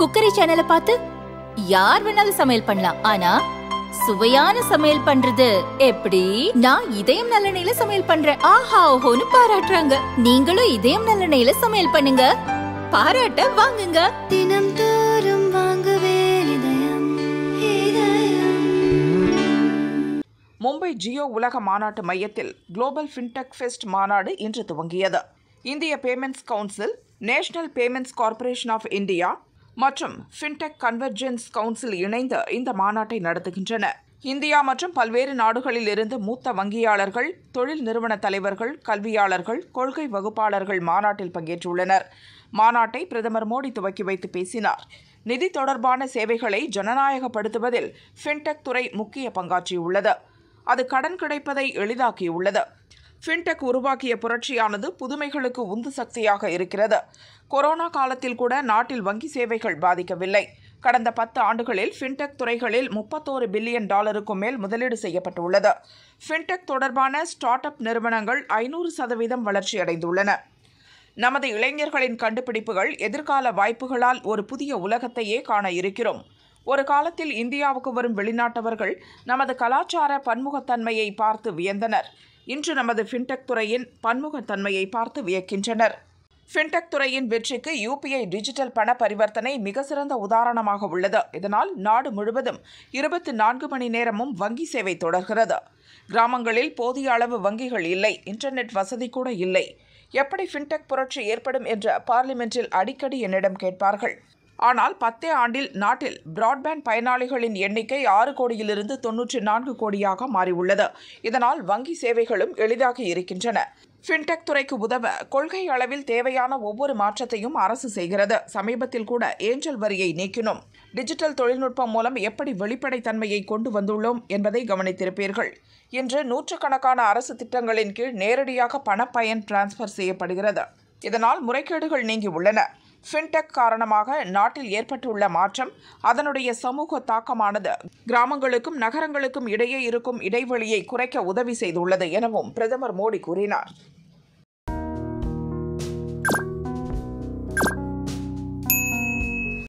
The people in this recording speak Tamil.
குக்கரி சேனலை பார்த்து யார் வேணாலும் சமையல் பண்ணலாம் ஆனா சுவையான சமையல் பண்றது எப்படி நான் இதயம் நல்லெண்ணெயில சமையல் பண்றேன் ஆஹா ஓஹோன்னு பாராட்டுறாங்க நீங்களும் இதயம் நல்லெண்ணெயில சமையல் பண்ணுங்க பாராட்ட வாங்குங்க தினம் தோறும் வாங்குவே மும்பை ஜியோ உலக மாநாட்டு மையத்தில் குளோபல் ஃபின்டெக் ஃபெஸ்ட் மாநாடு இன்று துவங்கியது இந்திய payments council national payments corporation of India மற்றும் ஃபின்டெக் கன்வர்ஜென்ஸ் கவுன்சில் இணைந்து இந்த மாநாட்டை நடத்துகின்றன இந்தியா மற்றும் பல்வேறு நாடுகளில் இருந்து மூத்த வங்கியாளர்கள் தொழில் நிறுவன தலைவர்கள் கல்வியாளர்கள் கொள்கை வகுப்பாளர்கள் மாநாட்டில் பங்கேற்றுள்ளனர் மாநாட்டை பிரதமர் மோடி துவக்கி வைத்து பேசினார் நிதி தொடர்பான சேவைகளை ஜனநாயகப்படுத்துவதில் ஃபின்டெக் துறை முக்கிய பங்காற்றியுள்ளது அது கடன் கிடைப்பதை எளிதாக்கியுள்ளது ஃபின்டெக் உருவாக்கிய புரட்சியானது புதுமைகளுக்கு உந்து சக்தியாக இருக்கிறது கொரோனா காலத்தில் கூட நாட்டில் வங்கி சேவைகள் பாதிக்கவில்லை கடந்த பத்து ஆண்டுகளில் ஃபின்டெக் துறைகளில் முப்பத்தோரு பில்லியன் டாலருக்கும் மேல் முதலீடு செய்யப்பட்டுள்ளது ஃபின்டெக் தொடர்பான ஸ்டார்ட் அப் நிறுவனங்கள் ஐநூறு சதவீதம் வளர்ச்சியடைந்துள்ளன நமது இளைஞர்களின் கண்டுபிடிப்புகள் எதிர்கால வாய்ப்புகளால் ஒரு புதிய உலகத்தையே காண இருக்கிறோம் ஒரு காலத்தில் இந்தியாவுக்கு வரும் வெளிநாட்டவர்கள் நமது கலாச்சார பன்முகத்தன்மையை பார்த்து வியந்தனர் இன்று நமது ஃபின்டெக் துறையின் பன்முகத்தன்மையை பார்த்து வியக்கின்றனர் ஃபின்டெக் துறையின் வெற்றிக்கு யூபிஐ டிஜிட்டல் பண பரிவர்த்தனை மிக சிறந்த உதாரணமாக உள்ளது இதனால் நாடு முழுவதும் இருபத்தி நான்கு மணி நேரமும் வங்கி சேவை தொடர்கிறது கிராமங்களில் போதிய அளவு வங்கிகள் இல்லை இன்டர்நெட் வசதி கூட இல்லை எப்படி ஃபின்டெக் புரட்சி ஏற்படும் என்று பார்லிமெண்டில் அடிக்கடி என்னிடம் கேட்பார்கள் ஆனால் பத்தே ஆண்டில் நாட்டில் பிராட்பேண்ட் பயனாளிகளின் எண்ணிக்கை ஆறு கோடியிலிருந்து தொன்னூற்றி நான்கு கோடியாக மாறியுள்ளது இதனால் வங்கி சேவைகளும் எளிதாக இருக்கின்றன ஃபின்டெக் துறைக்கு உதவ கொள்கை அளவில் தேவையான ஒவ்வொரு மாற்றத்தையும் அரசு செய்கிறது சமீபத்தில் கூட ஏஞ்சல் வரியை நீக்கினோம் டிஜிட்டல் தொழில்நுட்பம் மூலம் எப்படி வெளிப்படைத்தன்மையை கொண்டு வந்துள்ளோம் என்பதை கவனித்திருப்பீர்கள் இன்று நூற்றுக்கணக்கான அரசு திட்டங்களின் கீழ் நேரடியாக பணப்பயன் டிரான்ஸ்ஃபர் செய்யப்படுகிறது இதனால் முறைகேடுகள் நீங்கி உள்ளன ஃபின்டெக் காரணமாக நாட்டில் ஏற்பட்டுள்ள மாற்றம் அதனுடைய சமூக தாக்கமானது கிராமங்களுக்கும் நகரங்களுக்கும் இடையே இருக்கும் இடைவெளியை குறைக்க உதவி செய்துள்ளது எனவும் பிரதமர் மோடி கூறினார்